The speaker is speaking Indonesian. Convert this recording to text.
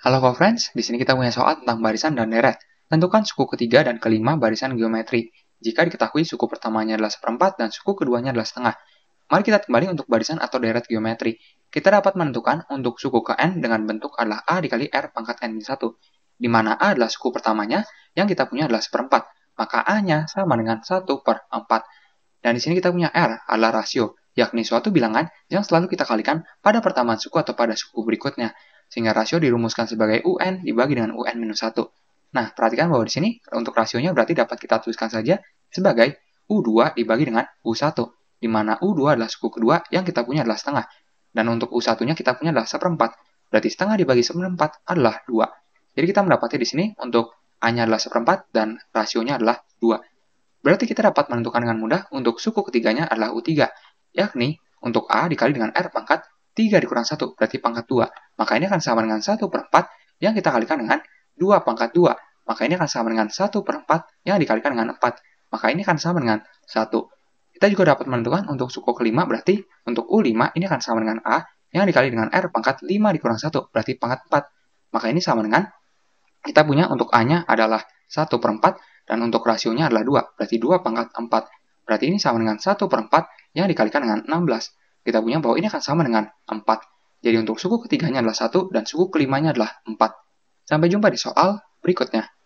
Halo co-friends, di sini kita punya soal tentang barisan dan deret. Tentukan suku ketiga dan kelima barisan geometri. Jika diketahui suku pertamanya adalah seperempat dan suku keduanya adalah setengah. Mari kita kembali untuk barisan atau deret geometri. Kita dapat menentukan untuk suku ke N dengan bentuk adalah A dikali R pangkat N 1. Di mana A adalah suku pertamanya, yang kita punya adalah seperempat. Maka A-nya sama dengan 1 per 4. Dan di sini kita punya R adalah rasio, yakni suatu bilangan yang selalu kita kalikan pada pertamaan suku atau pada suku berikutnya sehingga rasio dirumuskan sebagai UN dibagi dengan UN 1. Nah, perhatikan bahwa di sini untuk rasionya berarti dapat kita tuliskan saja sebagai U2 dibagi dengan U1, di mana U2 adalah suku kedua yang kita punya adalah setengah, dan untuk U1-nya kita punya adalah seperempat, berarti setengah dibagi seperempat adalah 2. Jadi kita mendapati di sini untuk A-nya adalah seperempat dan rasionya adalah 2. Berarti kita dapat menentukan dengan mudah untuk suku ketiganya adalah U3, yakni untuk A dikali dengan R pangkat 3 dikurang 1 berarti pangkat 2. Maka ini akan sama dengan 1 per 4 yang kita kalikan dengan 2 pangkat 2. Maka ini akan sama dengan 1 per 4 yang dikalikan dengan 4. Maka ini akan sama dengan 1. Kita juga dapat menentukan untuk suku kelima berarti untuk U5 ini akan sama dengan A yang dikali dengan R pangkat 5 dikurang 1 berarti pangkat 4. Maka ini sama dengan kita punya untuk A-nya adalah 1 per 4 dan untuk rasionya adalah 2 berarti 2 pangkat 4. Berarti ini sama dengan 1 per 4 yang dikalikan dengan 16 kita punya bahwa ini akan sama dengan 4. Jadi untuk suku ketiganya adalah 1 dan suku kelimanya adalah 4. Sampai jumpa di soal berikutnya.